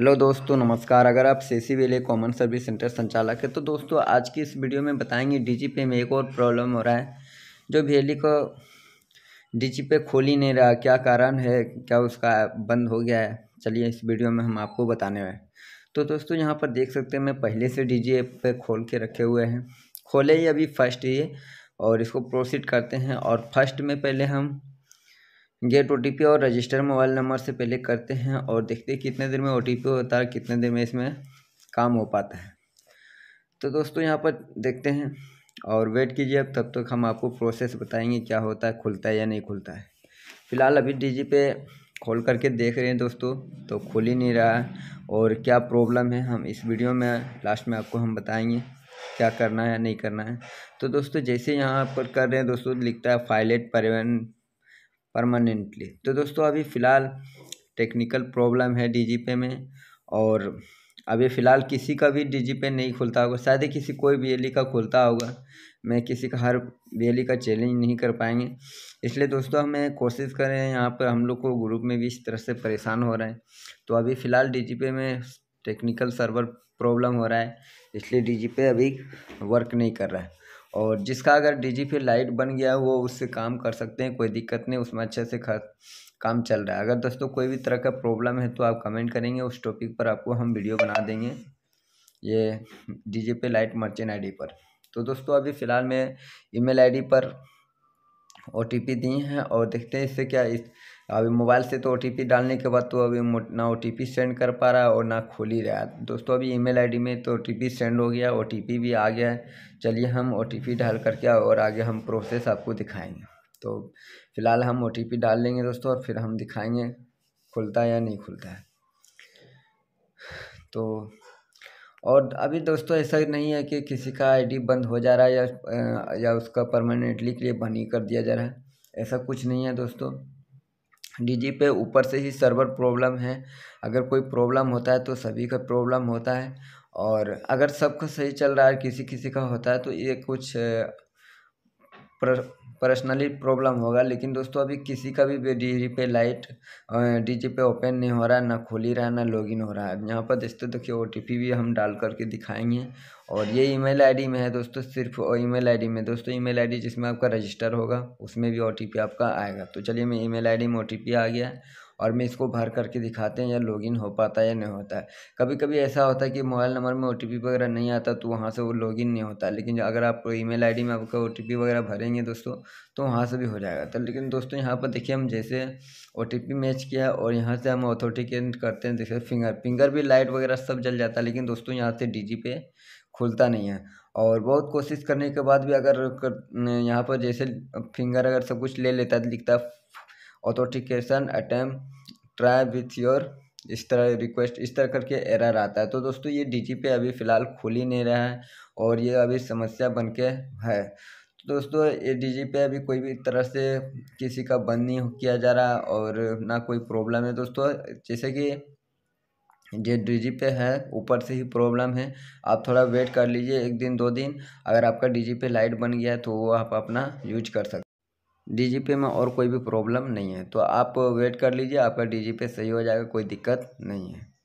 hello दोस्तों नमस्कार अगर आप सी सी विले कॉमन सर्विस सेंटर संचालक है तो दोस्तों आज की इस वीडियो में बताएंगे डीजीपे में एक और प्रॉब्लम हो रहा है जो भेली को पे खोल ही नहीं रहा क्या कारण है क्या उसका बंद हो गया है चलिए इस वीडियो में हम आपको बताने वाले तो दोस्तों यहाँ पर देख सकते हैं मैं पहले से डी जी पे खोल के रखे हुए हैं खोले ही अभी फर्स्ट ये और इसको प्रोसीड करते हैं और फर्स्ट में पहले हम गेट ओ और रजिस्टर मोबाइल नंबर से पहले करते हैं और देखते हैं कितने देर में ओ टी पी होता है कितने देर में इसमें काम हो पाता है तो दोस्तों यहाँ पर देखते हैं और वेट कीजिए अब तब तक हम आपको प्रोसेस बताएंगे क्या होता है खुलता है या नहीं खुलता है फ़िलहाल अभी डीजी पे खोल करके देख रहे हैं दोस्तों तो खुल ही नहीं रहा है और क्या प्रॉब्लम है हम इस वीडियो में लास्ट में आपको हम बताएंगे क्या करना है नहीं करना है तो दोस्तों जैसे यहाँ पर कर रहे हैं दोस्तों लिखता है फाइलेट परिवहन परमानेंटली तो दोस्तों अभी फ़िलहाल टेक्निकल प्रॉब्लम है डी जी पे में और अभी फ़िलहाल किसी का भी डी जी पे नहीं खुलता होगा शायद ही किसी कोई बी e का खुलता होगा मैं किसी का हर बी e का चैलेंज नहीं कर पाएंगे इसलिए दोस्तों हमें कोशिश कर रहे हैं यहाँ पर हम लोग को ग्रुप में भी इस तरह से परेशान हो रहे हैं तो अभी फ़िलहाल डी जी पे में टेक्निकल सर्वर प्रॉब्लम हो रहा है इसलिए डी जी पे अभी वर्क नहीं कर रहा है और जिसका अगर डी जी पे लाइट बन गया वो उससे काम कर सकते हैं कोई दिक्कत नहीं उसमें अच्छे से खास काम चल रहा है अगर दोस्तों कोई भी तरह का प्रॉब्लम है तो आप कमेंट करेंगे उस टॉपिक पर आपको हम वीडियो बना देंगे ये डी जी पे लाइट मर्चेंट डी पर तो दोस्तों अभी फ़िलहाल मैं ईमेल आईडी पर ओ टी पी दिए हैं और देखते हैं इससे क्या इस अभी मोबाइल से तो ओ टी पी डालने के बाद तो अभी ना ओ टी पी सेंड कर पा रहा है और ना खोल ही रहा है दोस्तों अभी ईमेल आईडी में तो ओ टी पी सेंड हो गया ओ टी पी भी आ गया है चलिए हम ओ टी पी डाल करके और आगे हम प्रोसेस आपको दिखाएंगे तो फिलहाल हम ओ टी पी डाल लेंगे दोस्तों और फिर हम दिखाएंगे खुलता है या नहीं खुलता है तो और अभी दोस्तों ऐसा नहीं है कि किसी का आई डी बंद हो जा रहा है या या उसका परमानेंटली के लिए बंद ही कर दिया जा रहा है ऐसा कुछ नहीं है दोस्तों डीजी पे ऊपर से ही सर्वर प्रॉब्लम है अगर कोई प्रॉब्लम होता है तो सभी का प्रॉब्लम होता है और अगर सबका सही चल रहा है किसी किसी का होता है तो ये कुछ पर्सनली प्रॉब्लम होगा लेकिन दोस्तों अभी किसी का भी डी पे लाइट डी जी पे ओपन नहीं हो रहा है ना खोली रहा है ना लॉगिन हो रहा है यहाँ पर दोस्तों देखिए ओ भी हम डाल करके दिखाएंगे और ये ईमेल आईडी में है दोस्तों सिर्फ ईमेल आईडी में दोस्तों ईमेल आईडी जिसमें आपका रजिस्टर होगा उसमें भी ओ आपका आएगा तो चलिए मैं ई मेल में ओ आ गया और मैं इसको भर करके दिखाते हैं या लॉगिन हो पाता है या नहीं होता है कभी कभी ऐसा होता है कि मोबाइल नंबर में ओ वगैरह नहीं आता तो वहाँ से वो लॉगिन नहीं होता लेकिन अगर आप ई मेल में आपका ओ वगैरह भरेंगे दोस्तों तो वहाँ से भी हो जाएगा तो लेकिन दोस्तों यहाँ पर देखिए हम जैसे ओ मैच किया और यहाँ से हम ऑथोटिकेट करते हैं जैसे फिंगर फिंगर भी लाइट वगैरह सब जल जाता है लेकिन दोस्तों यहाँ से डी पे खुलता नहीं है और बहुत कोशिश करने के बाद भी अगर यहाँ पर जैसे फिंगर अगर सब कुछ ले लेता है लिखता तो authentication attempt try with your इस तरह रिक्वेस्ट इस तरह करके एरर आता है तो दोस्तों ये डी जी पे अभी फ़िलहाल खुल ही नहीं रहा है और ये अभी समस्या बन के है तो दोस्तों ये डी जी पे अभी कोई भी तरह से किसी का बंद नहीं किया जा रहा और ना कोई प्रॉब्लम है दोस्तों जैसे कि ये डी जी पे है ऊपर से ही प्रॉब्लम है आप थोड़ा वेट कर लीजिए एक दिन दो दिन अगर आपका डी जी पे लाइट बन गया है तो वो आप अपना यूज कर सकते डीजीपे में और कोई भी प्रॉब्लम नहीं है तो आप वेट कर लीजिए आपका डीजीपे सही हो जाएगा कोई दिक्कत नहीं है